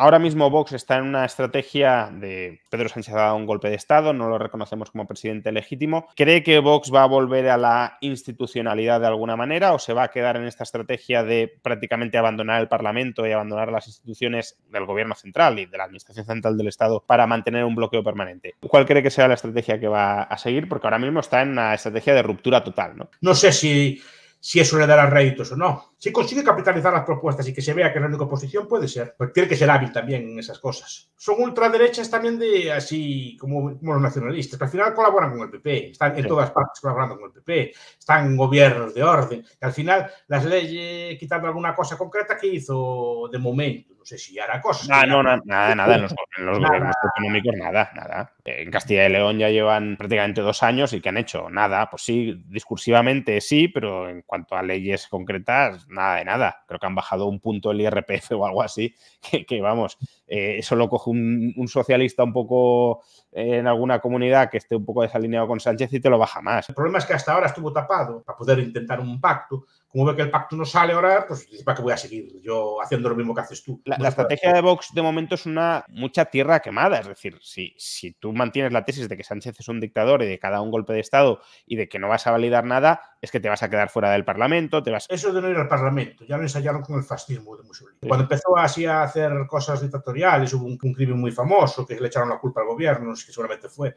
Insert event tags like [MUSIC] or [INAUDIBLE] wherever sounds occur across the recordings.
Ahora mismo Vox está en una estrategia de Pedro Sánchez ha dado un golpe de Estado, no lo reconocemos como presidente legítimo. ¿Cree que Vox va a volver a la institucionalidad de alguna manera o se va a quedar en esta estrategia de prácticamente abandonar el Parlamento y abandonar las instituciones del gobierno central y de la Administración Central del Estado para mantener un bloqueo permanente? ¿Cuál cree que sea la estrategia que va a seguir? Porque ahora mismo está en una estrategia de ruptura total. No, no sé si, si eso le dará réditos o no si consigue capitalizar las propuestas y que se vea que es la única oposición, puede ser. Pues tiene que ser hábil también en esas cosas. Son ultraderechas también de así como, como los nacionalistas, que al final colaboran con el PP, están en todas partes colaborando con el PP, están gobiernos de orden, que al final las leyes, quitando alguna cosa concreta que hizo de momento, no sé si hará cosas. Ah, no, no, nada, nada, nada, en los, gobiernos económicos, nada, nada. En Castilla y León ya llevan prácticamente dos años y que han hecho nada, pues sí, discursivamente sí, pero en cuanto a leyes concretas, nada de nada. Creo que han bajado un punto el IRPF o algo así, [LAUGHS] que, vamos, eh, eso lo coge un, un socialista un poco en alguna comunidad que esté un poco desalineado con Sánchez y te lo baja más. El problema es que hasta ahora estuvo tapado para poder intentar un pacto. Como ve que el pacto no sale ahora, pues ¿para qué voy a seguir yo haciendo lo mismo que haces tú? La, estrategia de Vox de momento es una mucha tierra quemada. Es decir, si, si tú mantienes la tesis de que Sánchez es un dictador y de cada un golpe de Estado y de que no vas a validar nada, es que te vas a quedar fuera del Parlamento, te vas... Eso de no ir al Parlamento, ya lo ensayaron con el fascismo de Mussolini. Cuando empezó así a hacer cosas dictatoriales, hubo un, un crimen muy famoso que le echaron la culpa al gobierno, seguramente fue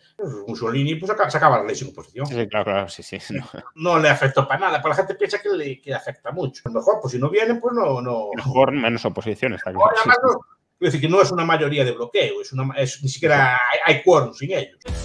Mussolini, pues se acaba la ley sin oposición. Sí, claro, sí, sí. [LAUGHS] No. le afectó para nada, pero la gente piensa que le que afecta mucho. A lo mejor, pues si no vienen, pues no... no... Mejor menos oposición, está claro. Es decir, que no es una mayoría de bloqueo, es, una, ni siquiera hay, hay sin ellos.